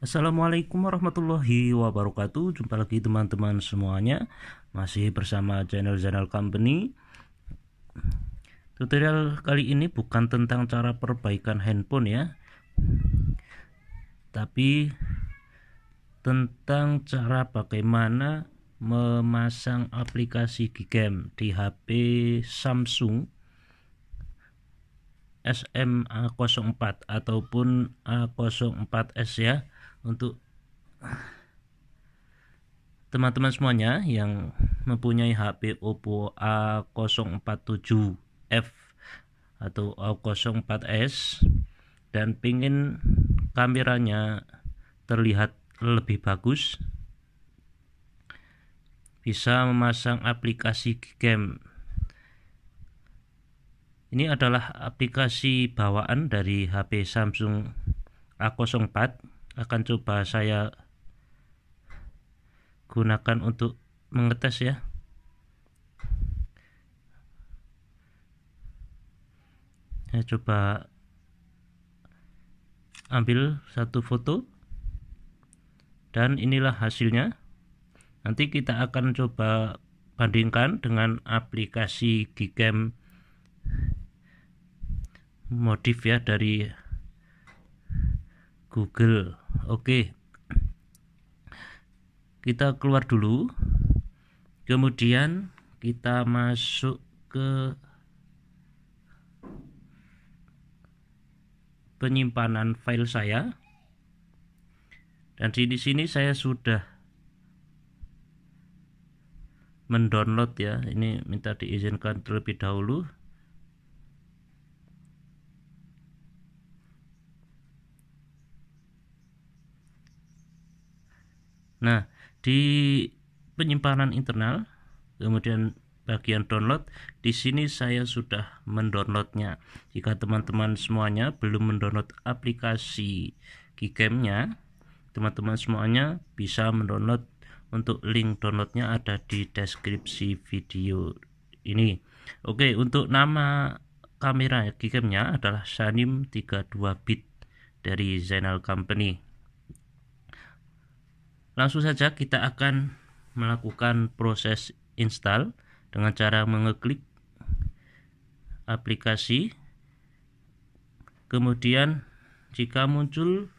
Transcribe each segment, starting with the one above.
Assalamualaikum warahmatullahi wabarakatuh Jumpa lagi teman-teman semuanya Masih bersama channel Channel Company Tutorial kali ini bukan tentang cara perbaikan handphone ya Tapi Tentang cara bagaimana memasang aplikasi Gcam di HP Samsung SMA04 ataupun A04S ya untuk teman-teman semuanya yang mempunyai HP Oppo A047F atau A04s dan pingin kameranya terlihat lebih bagus bisa memasang aplikasi game ini adalah aplikasi bawaan dari HP Samsung A04 akan coba saya gunakan untuk mengetes ya saya coba ambil satu foto dan inilah hasilnya nanti kita akan coba bandingkan dengan aplikasi Gcam modif ya dari Google. Oke. Kita keluar dulu. Kemudian kita masuk ke penyimpanan file saya. Dan di sini saya sudah mendownload ya. Ini minta diizinkan terlebih dahulu. Nah, di penyimpanan internal, kemudian bagian download, di sini saya sudah mendownloadnya. Jika teman-teman semuanya belum mendownload aplikasi Gcam-nya, teman-teman semuanya bisa mendownload untuk link downloadnya ada di deskripsi video ini. Oke, untuk nama kamera Gcam-nya adalah Sanim 32 bit dari Zenal Company. Langsung saja kita akan melakukan proses install dengan cara mengeklik aplikasi. Kemudian jika muncul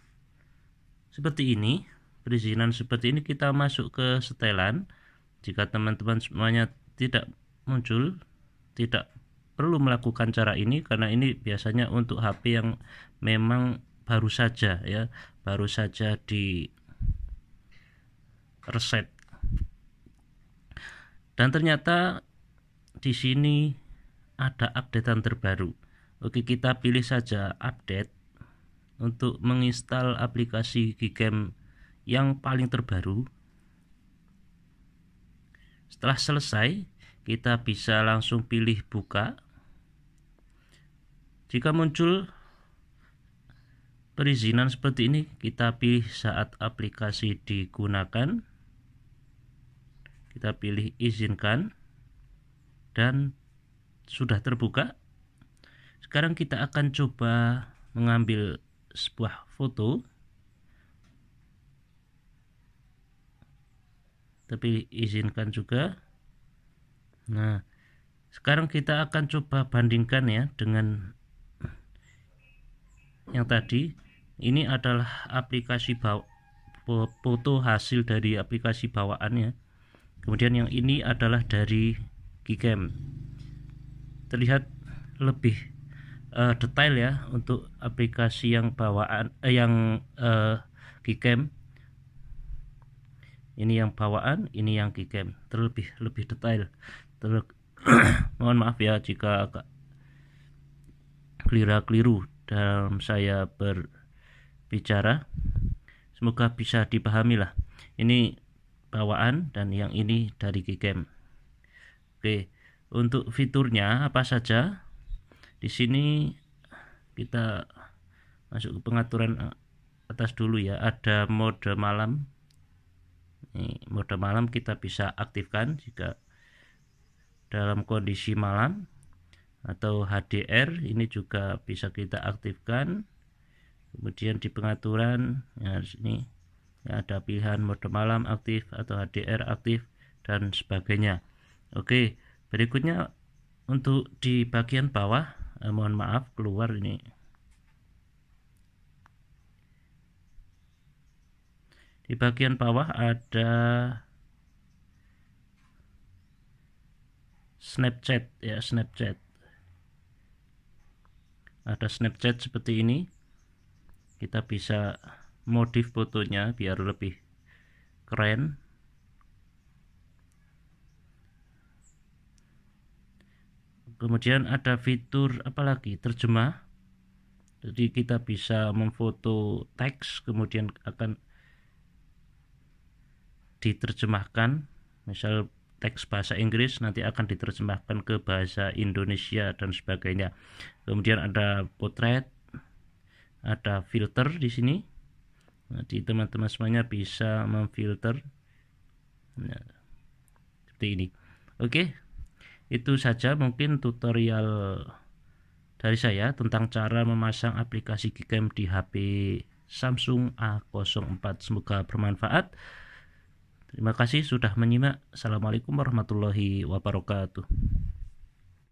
seperti ini, perizinan seperti ini kita masuk ke setelan. Jika teman-teman semuanya tidak muncul, tidak perlu melakukan cara ini karena ini biasanya untuk HP yang memang baru saja ya, baru saja di Reset. Dan ternyata di sini ada updatean terbaru. Oke, kita pilih saja update untuk menginstal aplikasi Gcam yang paling terbaru. Setelah selesai, kita bisa langsung pilih buka. Jika muncul perizinan seperti ini, kita pilih saat aplikasi digunakan kita pilih izinkan dan sudah terbuka sekarang kita akan coba mengambil sebuah foto tapi izinkan juga nah sekarang kita akan coba bandingkan ya dengan yang tadi ini adalah aplikasi bawa foto hasil dari aplikasi bawaannya kemudian yang ini adalah dari Gcam terlihat lebih uh, detail ya untuk aplikasi yang bawaan eh, yang uh, ini yang bawaan ini yang Gcam terlebih lebih detail mohon maaf ya jika agak keliru keliru dalam saya berbicara semoga bisa dipahami lah ini bawaan dan yang ini dari Gcam. Oke, untuk fiturnya apa saja? Di sini kita masuk ke pengaturan atas dulu ya. Ada mode malam. Ini mode malam kita bisa aktifkan jika dalam kondisi malam atau HDR ini juga bisa kita aktifkan kemudian di pengaturan ya ini ya, ada pilihan mode malam aktif atau HDR aktif dan sebagainya oke berikutnya untuk di bagian bawah eh, mohon maaf keluar ini di bagian bawah ada Snapchat ya Snapchat ada Snapchat seperti ini kita bisa modif fotonya biar lebih keren kemudian ada fitur apalagi terjemah jadi kita bisa memfoto teks kemudian akan diterjemahkan misal teks bahasa Inggris nanti akan diterjemahkan ke bahasa Indonesia dan sebagainya. Kemudian ada potret, ada filter di sini nanti teman-teman semuanya bisa memfilter nah, seperti ini oke itu saja mungkin tutorial dari saya tentang cara memasang aplikasi Gcam di HP Samsung A04 semoga bermanfaat terima kasih sudah menyimak assalamualaikum warahmatullahi wabarakatuh